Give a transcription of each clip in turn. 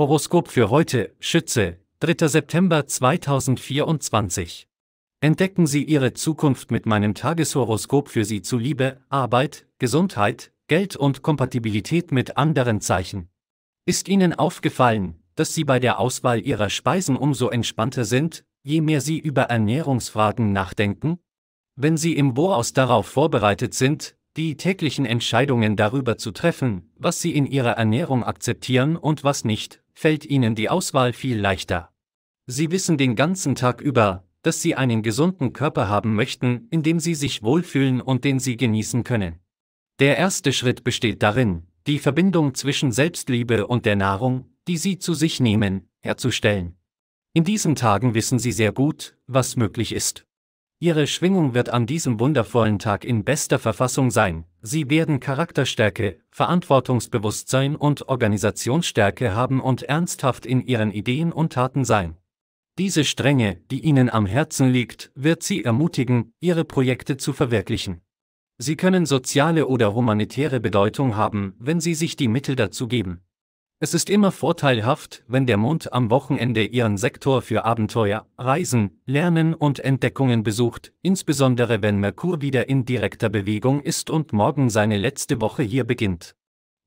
Horoskop für heute, Schütze, 3. September 2024. Entdecken Sie Ihre Zukunft mit meinem Tageshoroskop für Sie zu Liebe, Arbeit, Gesundheit, Geld und Kompatibilität mit anderen Zeichen. Ist Ihnen aufgefallen, dass Sie bei der Auswahl Ihrer Speisen umso entspannter sind, je mehr Sie über Ernährungsfragen nachdenken? Wenn Sie im Voraus darauf vorbereitet sind, die täglichen Entscheidungen darüber zu treffen, was Sie in Ihrer Ernährung akzeptieren und was nicht, fällt ihnen die Auswahl viel leichter. Sie wissen den ganzen Tag über, dass sie einen gesunden Körper haben möchten, in dem sie sich wohlfühlen und den sie genießen können. Der erste Schritt besteht darin, die Verbindung zwischen Selbstliebe und der Nahrung, die sie zu sich nehmen, herzustellen. In diesen Tagen wissen sie sehr gut, was möglich ist. Ihre Schwingung wird an diesem wundervollen Tag in bester Verfassung sein. Sie werden Charakterstärke, Verantwortungsbewusstsein und Organisationsstärke haben und ernsthaft in ihren Ideen und Taten sein. Diese Strenge, die Ihnen am Herzen liegt, wird Sie ermutigen, Ihre Projekte zu verwirklichen. Sie können soziale oder humanitäre Bedeutung haben, wenn Sie sich die Mittel dazu geben. Es ist immer vorteilhaft, wenn der Mond am Wochenende ihren Sektor für Abenteuer, Reisen, Lernen und Entdeckungen besucht, insbesondere wenn Merkur wieder in direkter Bewegung ist und morgen seine letzte Woche hier beginnt.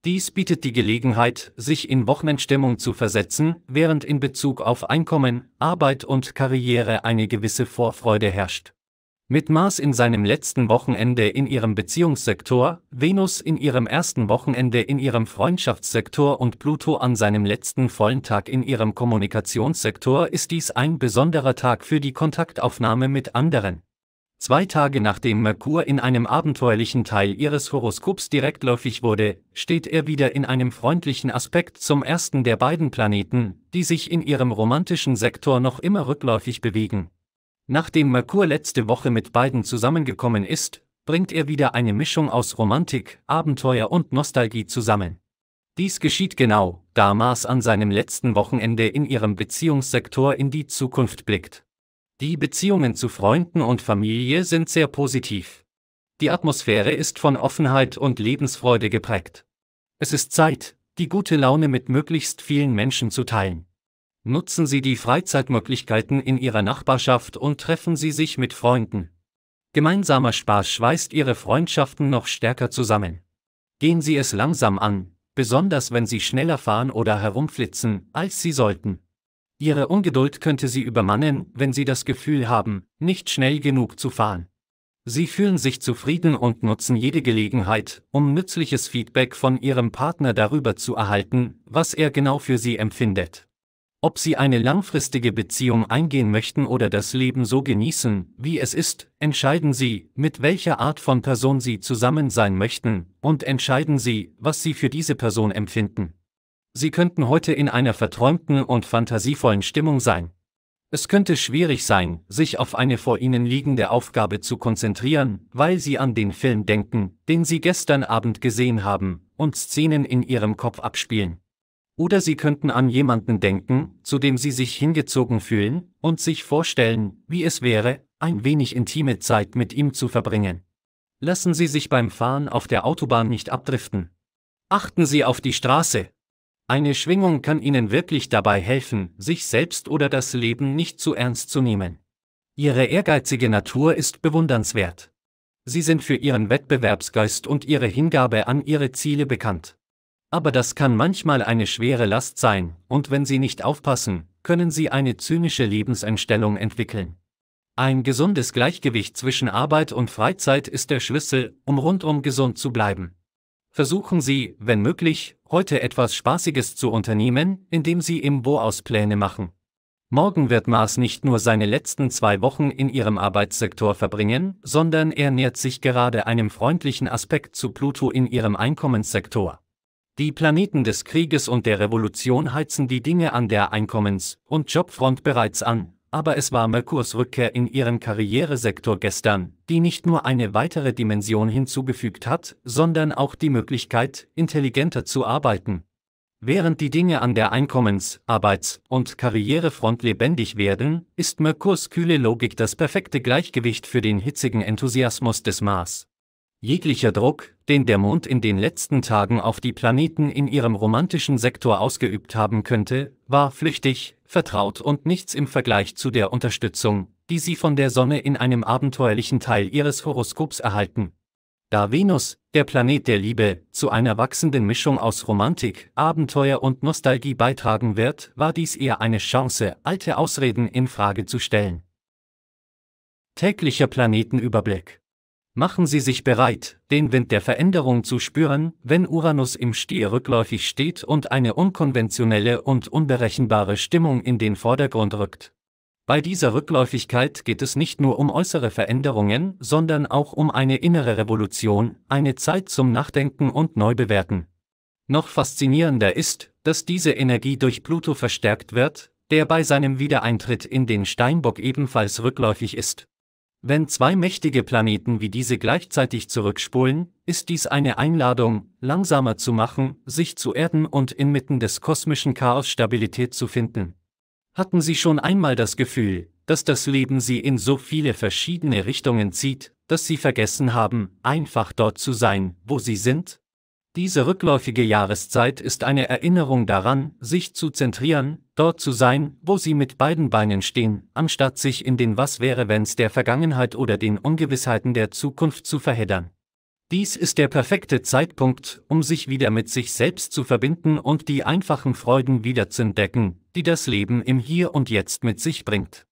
Dies bietet die Gelegenheit, sich in Wochenendstimmung zu versetzen, während in Bezug auf Einkommen, Arbeit und Karriere eine gewisse Vorfreude herrscht. Mit Mars in seinem letzten Wochenende in ihrem Beziehungssektor, Venus in ihrem ersten Wochenende in ihrem Freundschaftssektor und Pluto an seinem letzten vollen Tag in ihrem Kommunikationssektor ist dies ein besonderer Tag für die Kontaktaufnahme mit anderen. Zwei Tage nachdem Merkur in einem abenteuerlichen Teil ihres Horoskops direktläufig wurde, steht er wieder in einem freundlichen Aspekt zum ersten der beiden Planeten, die sich in ihrem romantischen Sektor noch immer rückläufig bewegen. Nachdem Merkur letzte Woche mit beiden zusammengekommen ist, bringt er wieder eine Mischung aus Romantik, Abenteuer und Nostalgie zusammen. Dies geschieht genau, da Mars an seinem letzten Wochenende in ihrem Beziehungssektor in die Zukunft blickt. Die Beziehungen zu Freunden und Familie sind sehr positiv. Die Atmosphäre ist von Offenheit und Lebensfreude geprägt. Es ist Zeit, die gute Laune mit möglichst vielen Menschen zu teilen. Nutzen Sie die Freizeitmöglichkeiten in Ihrer Nachbarschaft und treffen Sie sich mit Freunden. Gemeinsamer Spaß schweißt Ihre Freundschaften noch stärker zusammen. Gehen Sie es langsam an, besonders wenn Sie schneller fahren oder herumflitzen, als Sie sollten. Ihre Ungeduld könnte Sie übermannen, wenn Sie das Gefühl haben, nicht schnell genug zu fahren. Sie fühlen sich zufrieden und nutzen jede Gelegenheit, um nützliches Feedback von Ihrem Partner darüber zu erhalten, was er genau für Sie empfindet ob sie eine langfristige Beziehung eingehen möchten oder das Leben so genießen, wie es ist, entscheiden sie, mit welcher Art von Person sie zusammen sein möchten, und entscheiden sie, was sie für diese Person empfinden. Sie könnten heute in einer verträumten und fantasievollen Stimmung sein. Es könnte schwierig sein, sich auf eine vor ihnen liegende Aufgabe zu konzentrieren, weil sie an den Film denken, den sie gestern Abend gesehen haben, und Szenen in ihrem Kopf abspielen. Oder Sie könnten an jemanden denken, zu dem Sie sich hingezogen fühlen, und sich vorstellen, wie es wäre, ein wenig intime Zeit mit ihm zu verbringen. Lassen Sie sich beim Fahren auf der Autobahn nicht abdriften. Achten Sie auf die Straße. Eine Schwingung kann Ihnen wirklich dabei helfen, sich selbst oder das Leben nicht zu ernst zu nehmen. Ihre ehrgeizige Natur ist bewundernswert. Sie sind für Ihren Wettbewerbsgeist und Ihre Hingabe an Ihre Ziele bekannt aber das kann manchmal eine schwere Last sein, und wenn Sie nicht aufpassen, können Sie eine zynische Lebenseinstellung entwickeln. Ein gesundes Gleichgewicht zwischen Arbeit und Freizeit ist der Schlüssel, um rundum gesund zu bleiben. Versuchen Sie, wenn möglich, heute etwas Spaßiges zu unternehmen, indem Sie im Boaus Pläne machen. Morgen wird Mars nicht nur seine letzten zwei Wochen in ihrem Arbeitssektor verbringen, sondern er nähert sich gerade einem freundlichen Aspekt zu Pluto in ihrem Einkommenssektor. Die Planeten des Krieges und der Revolution heizen die Dinge an der Einkommens- und Jobfront bereits an, aber es war Merkurs Rückkehr in ihren Karrieresektor gestern, die nicht nur eine weitere Dimension hinzugefügt hat, sondern auch die Möglichkeit, intelligenter zu arbeiten. Während die Dinge an der Einkommens-, Arbeits- und Karrierefront lebendig werden, ist Merkurs kühle Logik das perfekte Gleichgewicht für den hitzigen Enthusiasmus des Mars. Jeglicher Druck, den der Mond in den letzten Tagen auf die Planeten in ihrem romantischen Sektor ausgeübt haben könnte, war flüchtig, vertraut und nichts im Vergleich zu der Unterstützung, die sie von der Sonne in einem abenteuerlichen Teil ihres Horoskops erhalten. Da Venus, der Planet der Liebe, zu einer wachsenden Mischung aus Romantik, Abenteuer und Nostalgie beitragen wird, war dies eher eine Chance, alte Ausreden in Frage zu stellen. Täglicher Planetenüberblick Machen Sie sich bereit, den Wind der Veränderung zu spüren, wenn Uranus im Stier rückläufig steht und eine unkonventionelle und unberechenbare Stimmung in den Vordergrund rückt. Bei dieser Rückläufigkeit geht es nicht nur um äußere Veränderungen, sondern auch um eine innere Revolution, eine Zeit zum Nachdenken und Neubewerten. Noch faszinierender ist, dass diese Energie durch Pluto verstärkt wird, der bei seinem Wiedereintritt in den Steinbock ebenfalls rückläufig ist. Wenn zwei mächtige Planeten wie diese gleichzeitig zurückspulen, ist dies eine Einladung, langsamer zu machen, sich zu erden und inmitten des kosmischen Chaos Stabilität zu finden. Hatten Sie schon einmal das Gefühl, dass das Leben Sie in so viele verschiedene Richtungen zieht, dass Sie vergessen haben, einfach dort zu sein, wo Sie sind? Diese rückläufige Jahreszeit ist eine Erinnerung daran, sich zu zentrieren, dort zu sein, wo sie mit beiden Beinen stehen, anstatt sich in den Was wäre wenns der Vergangenheit oder den Ungewissheiten der Zukunft zu verheddern. Dies ist der perfekte Zeitpunkt, um sich wieder mit sich selbst zu verbinden und die einfachen Freuden wieder zu entdecken, die das Leben im Hier und Jetzt mit sich bringt.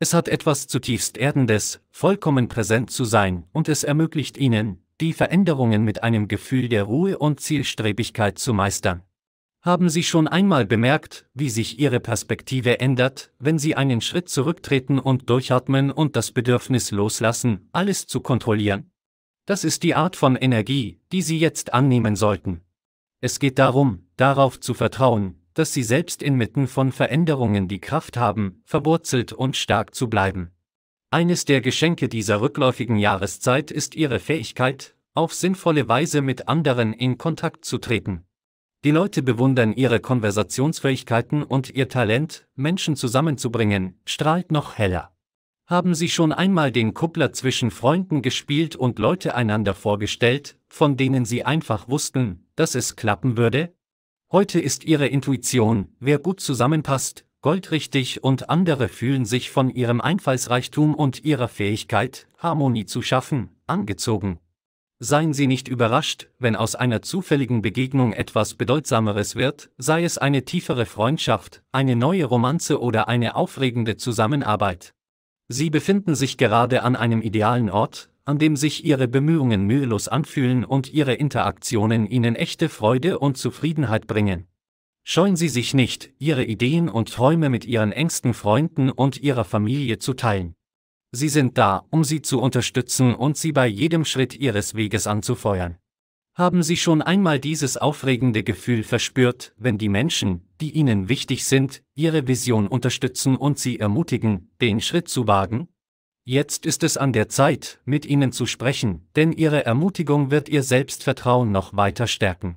Es hat etwas zutiefst Erdendes, vollkommen präsent zu sein, und es ermöglicht ihnen, die Veränderungen mit einem Gefühl der Ruhe und Zielstrebigkeit zu meistern. Haben Sie schon einmal bemerkt, wie sich Ihre Perspektive ändert, wenn Sie einen Schritt zurücktreten und durchatmen und das Bedürfnis loslassen, alles zu kontrollieren? Das ist die Art von Energie, die Sie jetzt annehmen sollten. Es geht darum, darauf zu vertrauen, dass Sie selbst inmitten von Veränderungen die Kraft haben, verwurzelt und stark zu bleiben. Eines der Geschenke dieser rückläufigen Jahreszeit ist ihre Fähigkeit, auf sinnvolle Weise mit anderen in Kontakt zu treten. Die Leute bewundern ihre Konversationsfähigkeiten und ihr Talent, Menschen zusammenzubringen, strahlt noch heller. Haben Sie schon einmal den Kuppler zwischen Freunden gespielt und Leute einander vorgestellt, von denen Sie einfach wussten, dass es klappen würde? Heute ist Ihre Intuition, wer gut zusammenpasst, goldrichtig und andere fühlen sich von ihrem Einfallsreichtum und ihrer Fähigkeit, Harmonie zu schaffen, angezogen. Seien Sie nicht überrascht, wenn aus einer zufälligen Begegnung etwas Bedeutsameres wird, sei es eine tiefere Freundschaft, eine neue Romanze oder eine aufregende Zusammenarbeit. Sie befinden sich gerade an einem idealen Ort, an dem sich Ihre Bemühungen mühelos anfühlen und Ihre Interaktionen Ihnen echte Freude und Zufriedenheit bringen. Scheuen Sie sich nicht, Ihre Ideen und Träume mit Ihren engsten Freunden und Ihrer Familie zu teilen. Sie sind da, um Sie zu unterstützen und Sie bei jedem Schritt Ihres Weges anzufeuern. Haben Sie schon einmal dieses aufregende Gefühl verspürt, wenn die Menschen, die Ihnen wichtig sind, Ihre Vision unterstützen und Sie ermutigen, den Schritt zu wagen? Jetzt ist es an der Zeit, mit Ihnen zu sprechen, denn Ihre Ermutigung wird Ihr Selbstvertrauen noch weiter stärken.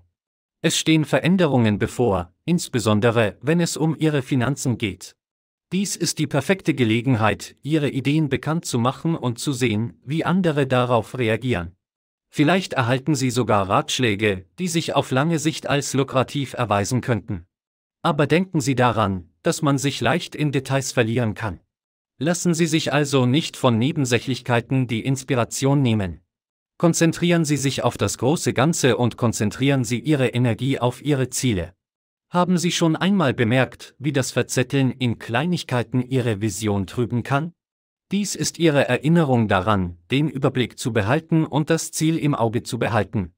Es stehen Veränderungen bevor, insbesondere wenn es um ihre Finanzen geht. Dies ist die perfekte Gelegenheit, ihre Ideen bekannt zu machen und zu sehen, wie andere darauf reagieren. Vielleicht erhalten Sie sogar Ratschläge, die sich auf lange Sicht als lukrativ erweisen könnten. Aber denken Sie daran, dass man sich leicht in Details verlieren kann. Lassen Sie sich also nicht von Nebensächlichkeiten die Inspiration nehmen. Konzentrieren Sie sich auf das große Ganze und konzentrieren Sie Ihre Energie auf Ihre Ziele. Haben Sie schon einmal bemerkt, wie das Verzetteln in Kleinigkeiten Ihre Vision trüben kann? Dies ist Ihre Erinnerung daran, den Überblick zu behalten und das Ziel im Auge zu behalten.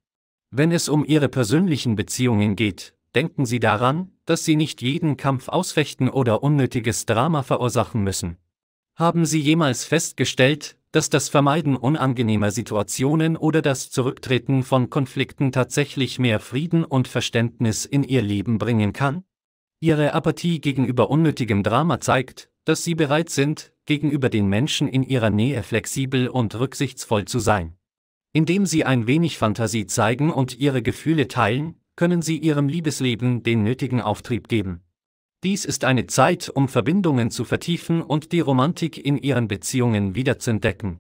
Wenn es um Ihre persönlichen Beziehungen geht, denken Sie daran, dass Sie nicht jeden Kampf ausfechten oder unnötiges Drama verursachen müssen. Haben Sie jemals festgestellt, dass das Vermeiden unangenehmer Situationen oder das Zurücktreten von Konflikten tatsächlich mehr Frieden und Verständnis in ihr Leben bringen kann? Ihre Apathie gegenüber unnötigem Drama zeigt, dass sie bereit sind, gegenüber den Menschen in ihrer Nähe flexibel und rücksichtsvoll zu sein. Indem sie ein wenig Fantasie zeigen und ihre Gefühle teilen, können sie ihrem Liebesleben den nötigen Auftrieb geben. Dies ist eine Zeit, um Verbindungen zu vertiefen und die Romantik in ihren Beziehungen wiederzuentdecken.